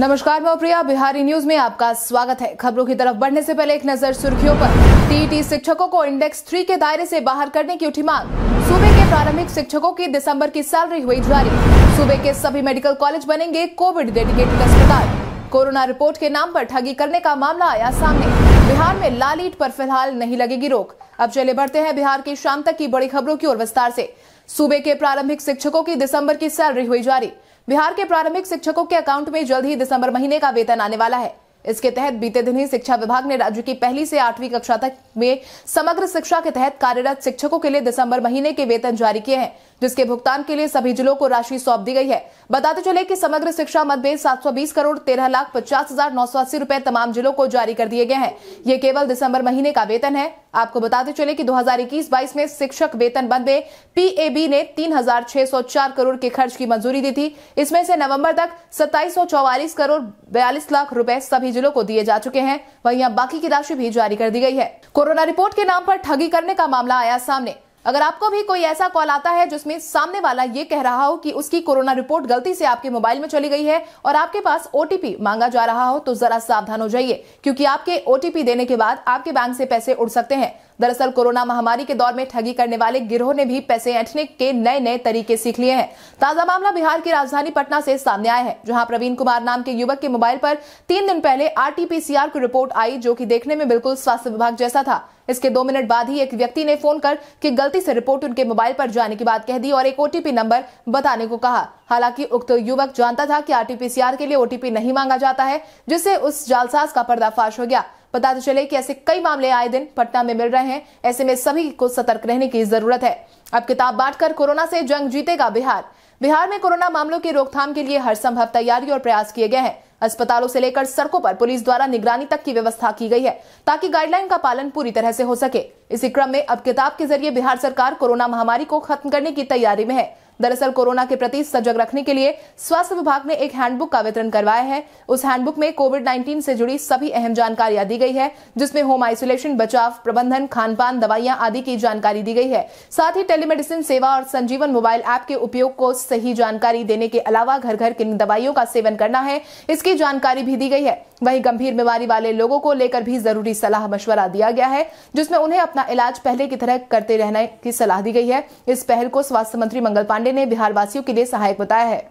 नमस्कार मैं प्रिया बिहारी न्यूज में आपका स्वागत है खबरों की तरफ बढ़ने से पहले एक नजर सुर्खियों पर टीटी शिक्षकों को इंडेक्स थ्री के दायरे से बाहर करने की उठी मांग सूबे के प्रारंभिक शिक्षकों की दिसंबर की सैलरी हुई जारी सूबे के सभी मेडिकल कॉलेज बनेंगे कोविड डेडिकेटेड अस्पताल कोरोना रिपोर्ट के नाम पर ठगी करने का मामला आया सामने बिहार में लालीट पर फिलहाल नहीं लगेगी रोक अब चले बढ़ते हैं बिहार की शाम तक की बड़ी खबरों की ओर विस्तार से सूबे के प्रारंभिक शिक्षकों की दिसंबर की सैलरी हुई जारी बिहार के प्रारंभिक शिक्षकों के अकाउंट में जल्द ही दिसंबर महीने का वेतन आने वाला है इसके तहत बीते दिन ही शिक्षा विभाग ने राज्य की पहली से आठवीं कक्षा तक में समग्र शिक्षा के तहत कार्यरत शिक्षकों के लिए दिसंबर महीने के वेतन जारी किए हैं जिसके भुगतान के लिए सभी जिलों को राशि सौंप दी गई है बताते चले कि समग्र शिक्षा में 720 करोड़ तेरह लाख पचास हजार नौ सौ अस्सी रूपए तमाम जिलों को जारी कर दिए गए हैं ये केवल दिसंबर महीने का वेतन है आपको बताते चले कि 2021-22 में शिक्षक वेतन बंद में पीएबी ने 3,604 करोड़ के खर्च की मंजूरी दी थी इसमें से नवंबर तक सत्ताईस करोड़ बयालीस लाख रुपए सभी जिलों को दिए जा चुके हैं वहीं अब बाकी की राशि भी जारी कर दी गई है कोरोना रिपोर्ट के नाम पर ठगी करने का मामला आया सामने अगर आपको भी कोई ऐसा कॉल आता है जिसमें सामने वाला ये कह रहा हो कि उसकी कोरोना रिपोर्ट गलती से आपके मोबाइल में चली गई है और आपके पास ओटीपी मांगा जा रहा हो तो जरा सावधान हो जाइए क्योंकि आपके ओटीपी देने के बाद आपके बैंक से पैसे उड़ सकते हैं दरअसल कोरोना महामारी के दौर में ठगी करने वाले गिरोह ने भी पैसे ऐठने के नए नए तरीके सीख लिए हैं ताजा मामला बिहार की राजधानी पटना से सामने आया है जहां प्रवीण कुमार नाम के युवक के मोबाइल पर तीन दिन पहले आरटीपीसीआर की रिपोर्ट आई जो कि देखने में बिल्कुल स्वास्थ्य विभाग जैसा था इसके दो मिनट बाद ही एक व्यक्ति ने फोन कर कि गलती से रिपोर्ट उनके मोबाइल पर जाने की बात कह दी और एक ओटीपी नंबर बताने को कहा हालांकि उक्त युवक जानता था कि आरटीपीसीआर के लिए ओटीपी नहीं मांगा जाता है जिससे उस जालसाज का पर्दाफाश हो गया बताते तो चले कि ऐसे कई मामले आए दिन पटना में मिल रहे हैं ऐसे में सभी को सतर्क रहने की जरूरत है अब किताब बांटकर कोरोना से जंग जीतेगा बिहार बिहार में कोरोना मामलों की रोकथाम के लिए हर संभव तैयारी और प्रयास किए गए हैं अस्पतालों से लेकर सड़कों पर पुलिस द्वारा निगरानी तक की व्यवस्था की गई है ताकि गाइडलाइन का पालन पूरी तरह से हो सके इसी क्रम में अब किताब के जरिए बिहार सरकार कोरोना महामारी को खत्म करने की तैयारी में है दरअसल कोरोना के प्रति सजग रखने के लिए स्वास्थ्य विभाग ने एक हैंडबुक का वितरण करवाया है उस हैंडबुक में कोविड नाइन्टीन से जुड़ी सभी अहम जानकारियां दी गई है जिसमें होम आइसोलेशन बचाव प्रबंधन खानपान दवाइयां आदि की जानकारी दी गई है साथ ही टेलीमेडिसिन सेवा और संजीवन मोबाइल ऐप के उपयोग को सही जानकारी देने के अलावा घर घर किन दवाइयों का सेवन करना है इसकी जानकारी भी दी गई है वहीं गंभीर बीमारी वाले लोगों को लेकर भी जरूरी सलाह मशवरा दिया गया है जिसमें उन्हें अपना इलाज पहले की तरह करते रहने की सलाह दी गई है इस पहल को स्वास्थ्य मंत्री मंगल पांडे ने बिहार वासियों के लिए सहायक बताया है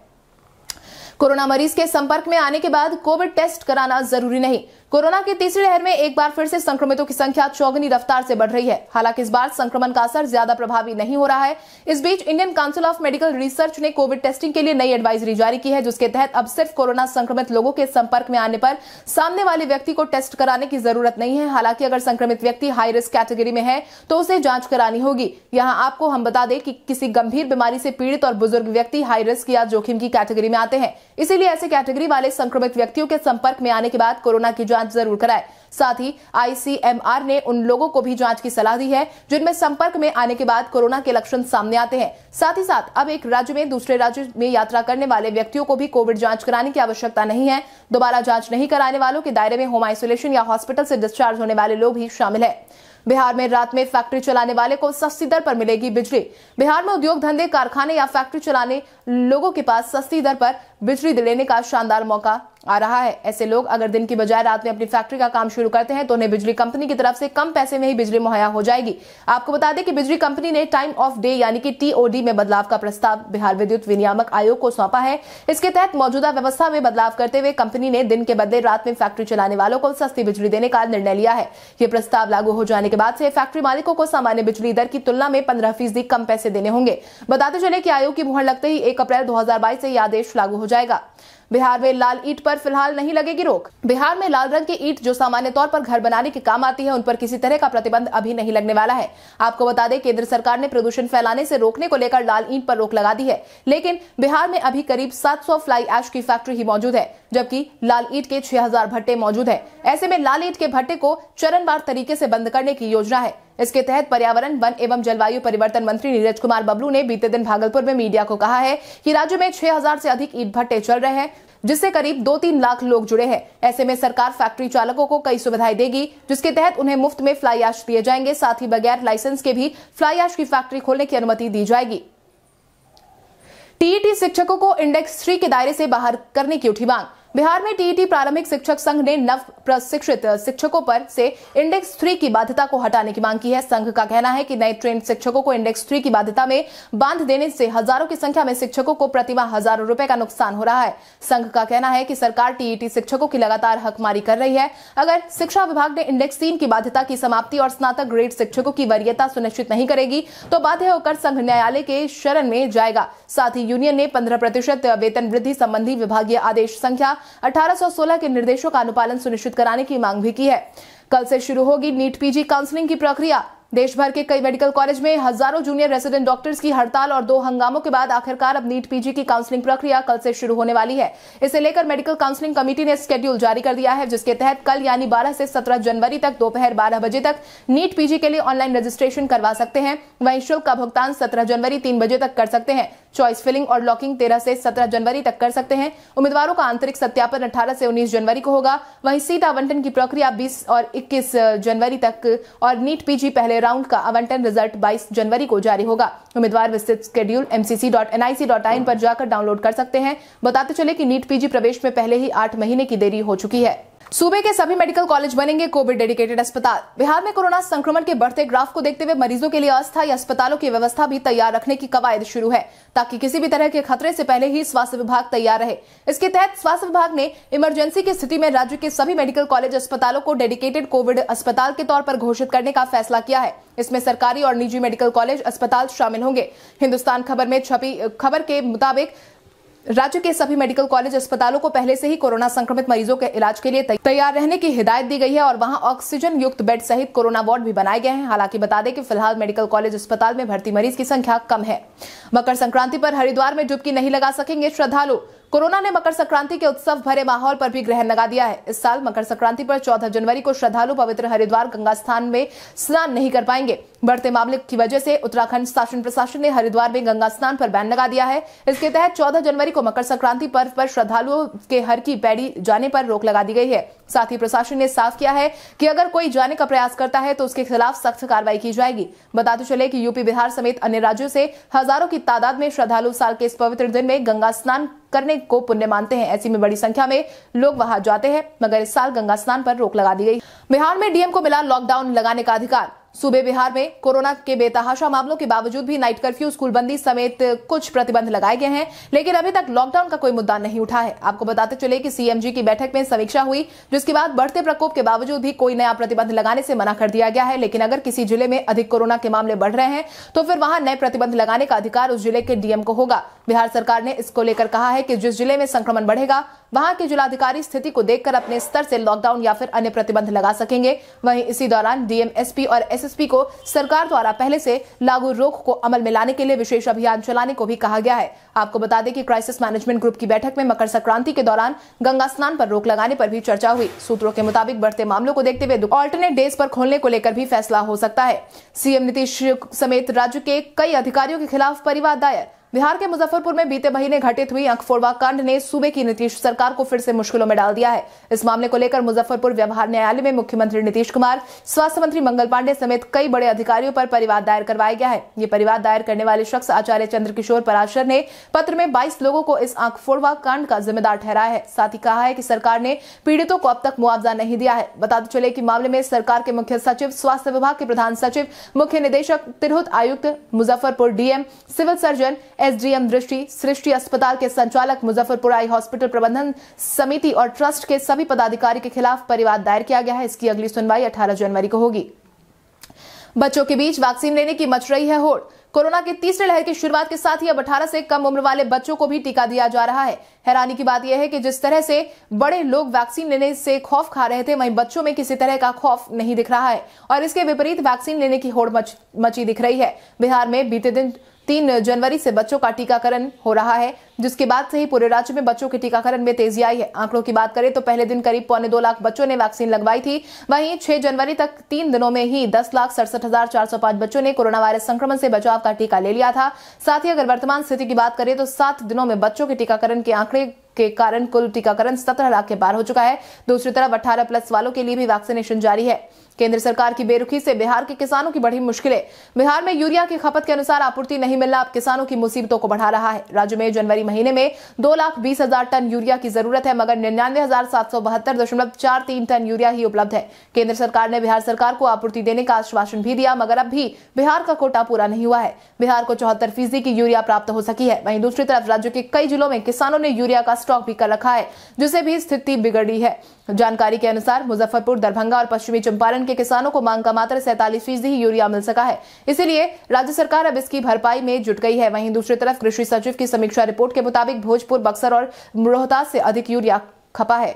कोरोना मरीज के संपर्क में आने के बाद कोविड टेस्ट कराना जरूरी नहीं कोरोना की तीसरी लहर में एक बार फिर से संक्रमितों की संख्या चौगनी रफ्तार से बढ़ रही है हालांकि इस बार संक्रमण का असर ज्यादा प्रभावी नहीं हो रहा है इस बीच Indian council of medical research ने कोविड टेस्टिंग के लिए नई एडवाइजरी जारी की है जिसके तहत अब सिर्फ कोरोना संक्रमित लोगों के संपर्क में आने पर सामने वाले व्यक्ति को टेस्ट कराने की जरूरत नहीं है हालांकि अगर संक्रमित व्यक्ति हाई रिस्क कैटेगरी में है तो उसे जांच करानी होगी यहां आपको हम बता दें कि किसी गंभीर बीमारी से पीड़ित और बुजुर्ग व्यक्ति हाई रिस्क या जोखिम की कैटेगरी में आते हैं इसीलिए ऐसे कैटेगरी वाले संक्रमित व्यक्तियों के संपर्क में आने के बाद कोरोना की जांच जरूर कराए साथ ही आईसीएमआर ने उन लोगों को भी जांच की सलाह दी है जिनमें संपर्क में आने के बाद कोरोना के लक्षण सामने आते हैं साथ ही साथ अब एक राज्य में दूसरे राज्य में यात्रा करने वाले व्यक्तियों को भी कोविड जांच कराने की आवश्यकता नहीं है दोबारा जांच नहीं कराने वालों के दायरे में होम आइसोलेशन या हॉस्पिटल से डिस्चार्ज होने वाले लोग भी शामिल है बिहार में रात में फैक्ट्री चलाने वाले को सस्ती दर पर मिलेगी बिजली बिहार में उद्योग धंधे कारखाने या फैक्ट्री चलाने लोगों के पास सस्ती दर पर बिजली लेने का शानदार मौका आ रहा है ऐसे लोग अगर दिन की बजाय रात में अपनी फैक्ट्री का काम शुरू करते हैं तो उन्हें बिजली कंपनी की तरफ से कम पैसे में ही बिजली मुहैया हो जाएगी आपको बता दें कि बिजली कंपनी ने टाइम ऑफ डे यानी कि टीओडी में बदलाव का प्रस्ताव बिहार विद्युत विनियामक आयोग को सौंपा है इसके तहत मौजूदा व्यवस्था में बदलाव करते हुए कंपनी ने दिन के बदले रात में फैक्ट्री चलाने वालों को सस्ती बिजली देने का निर्णय लिया है ये प्रस्ताव लागू हो जाने के बाद से फैक्ट्री मालिकों को सामान्य बिजली दर की तुलना में पंद्रह फीसदी कम पैसे देने होंगे बताते चले कि आयोग की मुहर लगते ही एक अप्रैल दो से यह आदेश लागू हो जाएगा बिहार में लाल ईट पर फिलहाल नहीं लगेगी रोक बिहार में लाल रंग की ईट जो सामान्य तौर पर घर बनाने के काम आती है उन पर किसी तरह का प्रतिबंध अभी नहीं लगने वाला है आपको बता दें केंद्र सरकार ने प्रदूषण फैलाने से रोकने को लेकर लाल ईट पर रोक लगा दी है लेकिन बिहार में अभी करीब 700 फ्लाई एश की फैक्ट्री ही मौजूद है जबकि लाल ईट के छह भट्टे मौजूद है ऐसे में लाल ईट के भट्टे को चरणवार तरीके से बंद करने की योजना है इसके तहत पर्यावरण वन एवं जलवायु परिवर्तन मंत्री नीरज कुमार बबलू ने बीते दिन भागलपुर में मीडिया को कहा है कि राज्य में 6000 से अधिक ईट भट्टे चल रहे हैं जिससे करीब दो तीन लाख लोग जुड़े हैं ऐसे में सरकार फैक्ट्री चालकों को कई सुविधाएं देगी जिसके तहत उन्हें मुफ्त में फ्लाई ऐश दिए जाएंगे साथ ही बगैर लाइसेंस के भी फ्लाई ऐश की फैक्ट्री खोलने की अनुमति दी जाएगी टीईटी शिक्षकों को इंडेक्स थ्री के दायरे से बाहर करने की उठी मांग बिहार में टीईटी प्रारंभिक शिक्षक संघ ने नव प्रशिक्षित शिक्षकों पर से इंडेक्स थ्री की बाध्यता को हटाने की मांग की है संघ का कहना है कि नए ट्रेन शिक्षकों को इंडेक्स थ्री की बाध्यता में बांध देने से हजारों की संख्या में शिक्षकों को प्रतिमा हजारों रुपए का नुकसान हो रहा है संघ का कहना है कि सरकार टीईटी शिक्षकों की लगातार हकमारी कर रही है अगर शिक्षा विभाग ने इंडेक्स तीन की बाध्यता की समाप्ति और स्नातक ग्रेड शिक्षकों की वरीयता सुनिश्चित नहीं करेगी तो बाध्य होकर संघ न्यायालय के शरण में जाएगा साथ ही यूनियन ने पंद्रह प्रतिशत वेतन वृद्धि संबंधी विभागीय आदेश संख्या 1816 के निर्देशों का अनुपालन सुनिश्चित कराने की मांग भी की है कल से शुरू होगी नीट पीजी काउंसलिंग की प्रक्रिया देश भर के कई मेडिकल कॉलेज में हजारों जूनियर रेसिडेंट डॉक्टर्स की हड़ताल और दो हंगामों के बाद आखिरकार अब नीट पीजी की काउंसलिंग प्रक्रिया कल से शुरू होने वाली है इसे लेकर मेडिकल काउंसलिंग कमेटी ने स्केड्यूल जारी कर दिया है जिसके तहत कल यानी बारह से सत्रह जनवरी तक दोपहर बारह बजे तक नीट पीजी के लिए ऑनलाइन रजिस्ट्रेशन करवा सकते हैं वहीं शुल्क का भुगतान सत्रह जनवरी तीन बजे तक कर सकते हैं चॉइस फिलिंग और लॉकिंग तेरह से सत्रह जनवरी तक कर सकते हैं उम्मीदवारों का आंतरिक सत्यापन अठारह से उन्नीस जनवरी को होगा वहीं सीट आवंटन की प्रक्रिया बीस और इक्कीस जनवरी तक और नीट पीजी पहले राउंड का आवंटन रिजल्ट 22 जनवरी को जारी होगा उम्मीदवार विस्तृत स्केड्यूल mcc.nic.in पर जाकर डाउनलोड कर सकते हैं बताते चले कि नीट पीजी प्रवेश में पहले ही आठ महीने की देरी हो चुकी है सूबे के सभी मेडिकल कॉलेज बनेंगे कोविड डेडिकेटेड अस्पताल बिहार में कोरोना संक्रमण के बढ़ते ग्राफ को देखते हुए मरीजों के लिए अस्थायी अस्पतालों की व्यवस्था भी तैयार रखने की कवायद शुरू है ताकि किसी भी तरह के खतरे से पहले ही स्वास्थ्य विभाग तैयार रहे इसके तहत स्वास्थ्य विभाग ने इमरजेंसी की स्थिति में राज्य के सभी मेडिकल कॉलेज अस्पतालों को डेडिकेटेड कोविड अस्पताल के तौर पर घोषित करने का फैसला किया है इसमें सरकारी और निजी मेडिकल कॉलेज अस्पताल शामिल होंगे हिंदुस्तान खबर में छपी खबर के मुताबिक राज्य के सभी मेडिकल कॉलेज अस्पतालों को पहले से ही कोरोना संक्रमित मरीजों के इलाज के लिए तैयार रहने की हिदायत दी गई है और वहां ऑक्सीजन युक्त बेड सहित कोरोना वार्ड भी बनाए गए हैं हालांकि बता दें कि फिलहाल मेडिकल कॉलेज अस्पताल में भर्ती मरीज की संख्या कम है मकर संक्रांति पर हरिद्वार में डुबकी नहीं लगा सकेंगे श्रद्धालु कोरोना ने मकर संक्रांति के उत्सव भरे माहौल पर भी ग्रहण लगा दिया है इस साल मकर संक्रांति पर 14 जनवरी को श्रद्धालु पवित्र हरिद्वार गंगा स्थान में स्नान नहीं कर पाएंगे बढ़ते मामले की वजह से उत्तराखंड शासन प्रशासन ने हरिद्वार में गंगा स्नान पर बैन लगा दिया है इसके तहत 14 जनवरी को मकर संक्रांति पर्व पर श्रद्धालुओं के हर की पैड़ी जाने पर रोक लगा दी गई है साथ ही प्रशासन ने साफ किया है कि अगर कोई जाने का प्रयास करता है तो उसके खिलाफ सख्त कार्रवाई की जाएगी बताते तो चले कि यूपी बिहार समेत अन्य राज्यों से हजारों की तादाद में श्रद्धालु साल के इस पवित्र दिन में गंगा स्नान करने को पुण्य मानते हैं ऐसी में बड़ी संख्या में लोग वहां जाते हैं मगर इस साल गंगा स्नान पर रोक लगा दी गई बिहार में डीएम को मिला लॉकडाउन लगाने का अधिकार सूबे बिहार में कोरोना के बेतहाशा मामलों के बावजूद भी नाइट कर्फ्यू स्कूलबंदी समेत कुछ प्रतिबंध लगाए गए हैं लेकिन अभी तक लॉकडाउन का कोई मुद्दा नहीं उठा है आपको बताते चले कि सीएमजी की बैठक में समीक्षा हुई जिसके बाद बढ़ते प्रकोप के बावजूद भी कोई नया प्रतिबंध लगाने से मना कर दिया गया है लेकिन अगर किसी जिले में अधिक कोरोना के मामले बढ़ रहे हैं तो फिर वहां नए प्रतिबंध लगाने का अधिकार उस जिले के डीएम को होगा बिहार सरकार ने इसको लेकर कहा है कि जिस जिले में संक्रमण बढ़ेगा वहां के जिलाधिकारी स्थिति को देखकर अपने स्तर से लॉकडाउन या फिर अन्य प्रतिबंध लगा सकेंगे वहीं इसी दौरान एसपी और एसएसपी को सरकार द्वारा पहले से लागू रोक को अमल में लाने के लिए विशेष अभियान चलाने को भी कहा गया है आपको बता दें कि क्राइसिस मैनेजमेंट ग्रुप की बैठक में मकर संक्रांति के दौरान गंगा स्नान पर रोक लगाने पर भी चर्चा हुई सूत्रों के मुताबिक बढ़ते मामलों को देखते हुए ऑल्टरनेट डेज पर खोलने को लेकर भी फैसला हो सकता है सीएम नीतीश समेत राज्य के कई अधिकारियों के खिलाफ परिवार दायर बिहार के मुजफ्फरपुर में बीते महीने घटित हुई अंकफोड़वा कांड ने सूबे की नीतीश सरकार को फिर से मुश्किलों में डाल दिया है इस मामले को लेकर मुजफ्फरपुर व्यवहार न्यायालय में मुख्यमंत्री नीतीश कुमार स्वास्थ्य मंत्री मंगल पांडे समेत कई बड़े अधिकारियों पर परिवार दायर करवाया गया है ये परिवार दायर करने वाले शख्स आचार्य चंद्रकिशोर पराशर ने पत्र में बाईस लोगों को इस आंकफोड़वा कांड का जिम्मेदार ठहराया है साथ ही कहा है की सरकार ने पीड़ितों को अब तक मुआवजा नहीं दिया है बताते चले की मामले में सरकार के मुख्य सचिव स्वास्थ्य विभाग के प्रधान सचिव मुख्य निदेशक तिरहुत आयुक्त Muzaffarpur DM civil surgeon SDM दृष्टि सृष्टि अस्पताल के संचालक मुजफ्फरपुर आई हॉस्पिटल प्रबंधन समिति और ट्रस्ट के सभी पदाधिकारी के खिलाफ परिवाद दायर किया गया है इसकी अगली सुनवाई अठारह जनवरी को होगी बच्चों के बीच वैक्सीन लेने की मच रही है होड़ कोरोना के तीसरे लहर की शुरुआत के साथ ही अब 18 से कम उम्र वाले बच्चों को भी टीका दिया जा रहा है हैरानी की बात यह है कि जिस तरह से बड़े लोग वैक्सीन लेने से खौफ खा रहे थे वहीं बच्चों में किसी तरह का खौफ नहीं दिख रहा है और इसके विपरीत वैक्सीन लेने की होड़ मच, मची दिख रही है बिहार में बीते दिन तीन जनवरी से बच्चों का टीकाकरण हो रहा है जिसके बाद से ही पूरे राज्य में बच्चों के टीकाकरण में तेजी आई है आंकड़ों की बात करें तो पहले दिन करीब पौने दो लाख बच्चों ने वैक्सीन लगवाई थी वहीं छह जनवरी तक तीन दिनों में ही दस लाख सड़सठ हजार चार सौ पांच बच्चों ने कोरोना वायरस संक्रमण से बचाव का टीका ले लिया था साथ ही अगर वर्तमान स्थिति की बात करें तो सात दिनों में बच्चों के टीकाकरण के आंकड़े के कारण कुल टीकाकरण सत्रह लाख के पार हो चुका है दूसरी तरफ अठारह प्लस वालों के लिए भी वैक्सीनेशन जारी है केंद्र सरकार की बेरुखी से बिहार के किसानों की बढ़ी मुश्किलें बिहार में यूरिया की खपत के अनुसार आपूर्ति नहीं मिलना अब किसानों की मुसीबतों को बढ़ा रहा है राज्य में जनवरी महीने में दो लाख बीस हजार टन यूरिया की जरूरत है मगर निन्यानवे हजार सात सौ बहत्तर दशमलव चार तीन टन यूरिया ही उपलब्ध है केंद्र सरकार ने बिहार सरकार को आपूर्ति देने का आश्वासन भी दिया मगर अब भी बिहार का कोटा पूरा नहीं हुआ है बिहार को चौहत्तर फीसदी की यूरिया प्राप्त हो सकी है वहीं दूसरी तरफ राज्य के कई जिलों में किसानों ने यूरिया का स्टॉक भी कर रखा है जिससे भी स्थिति बिगड़ी है जानकारी के अनुसार मुजफ्फरपुर दरभंगा और पश्चिमी चंपारण के किसानों को मांग का मात्र सैंतालीस फीसदी ही यूरिया मिल सका है इसीलिए राज्य सरकार अब इसकी भरपाई में जुट गई है वहीं दूसरी तरफ कृषि सचिव की समीक्षा रिपोर्ट के मुताबिक भोजपुर बक्सर और रोहतास से अधिक यूरिया खपा है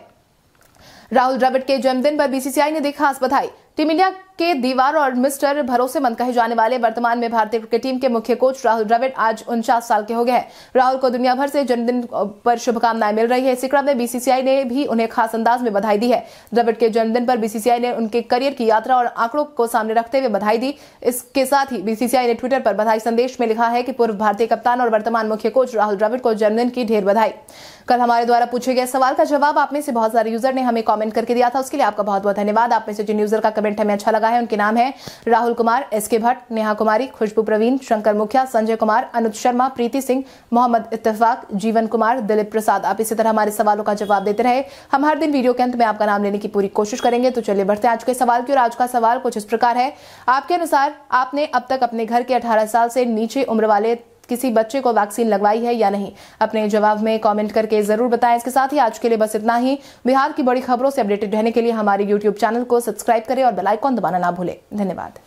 राहुल द्रविड़ के जन्मदिन पर बीसीसीआई ने देखा खास बधाई टीम इंडिया के दीवार और मिस्टर भरोसेमंद कहे जाने वाले वर्तमान में भारतीय क्रिकेट टीम के मुख्य कोच राहुल द्रविड़ आज उनचास साल के हो गए हैं राहुल को दुनिया भर से जन्मदिन पर शुभकामनाएं मिल रही है इसी क्रम में बीसीसीआई ने भी उन्हें खास अंदाज में बधाई दी है द्रविड़ के जन्मदिन पर बीसीसीआई ने उनके करियर की यात्रा और आंकड़ों को सामने रखते हुए बधाई दी इसके साथ ही बीसीसीआई ने ट्विटर पर बधाई संदेश में लिखा है कि पूर्व भारतीय कप्तान और वर्तमान मुख्य कोच राहुल द्रविड़ को जन्मदिन की ढेर बधाई कल हमारे द्वारा पूछे गए सवाल का जवाब आप में से बहुत सारे यूजर ने हमें कमेंट करके दिया था उसके लिए आपका बहुत बहुत धन्यवाद आप में से जिन यूजर का कमेंट हमें अच्छा लगा है उनके नाम है राहुल कुमार एस के भट्ट नेहा कुमारी खुशबू प्रवीण शंकर मुखिया संजय कुमार अनुज शर्मा प्रीति सिंह मोहम्मद इतफाक जीवन कुमार दिलीप प्रसाद आप इसी तरह हमारे सवालों का जवाब देते रहे हम हर दिन वीडियो के अंत में आपका नाम लेने की पूरी कोशिश करेंगे तो चलिए बढ़ते हैं आज के सवाल की और आज का सवाल कुछ इस प्रकार है आपके अनुसार आपने अब तक अपने घर के अठारह साल से नीचे उम्र वाले किसी बच्चे को वैक्सीन लगवाई है या नहीं अपने जवाब में कॉमेंट करके जरूर बताएं इसके साथ ही आज के लिए बस इतना ही बिहार की बड़ी खबरों से अपडेटेड रहने के लिए हमारे यूट्यूब चैनल को सब्सक्राइब करें और बेलाइकॉन दबाना ना भूलें धन्यवाद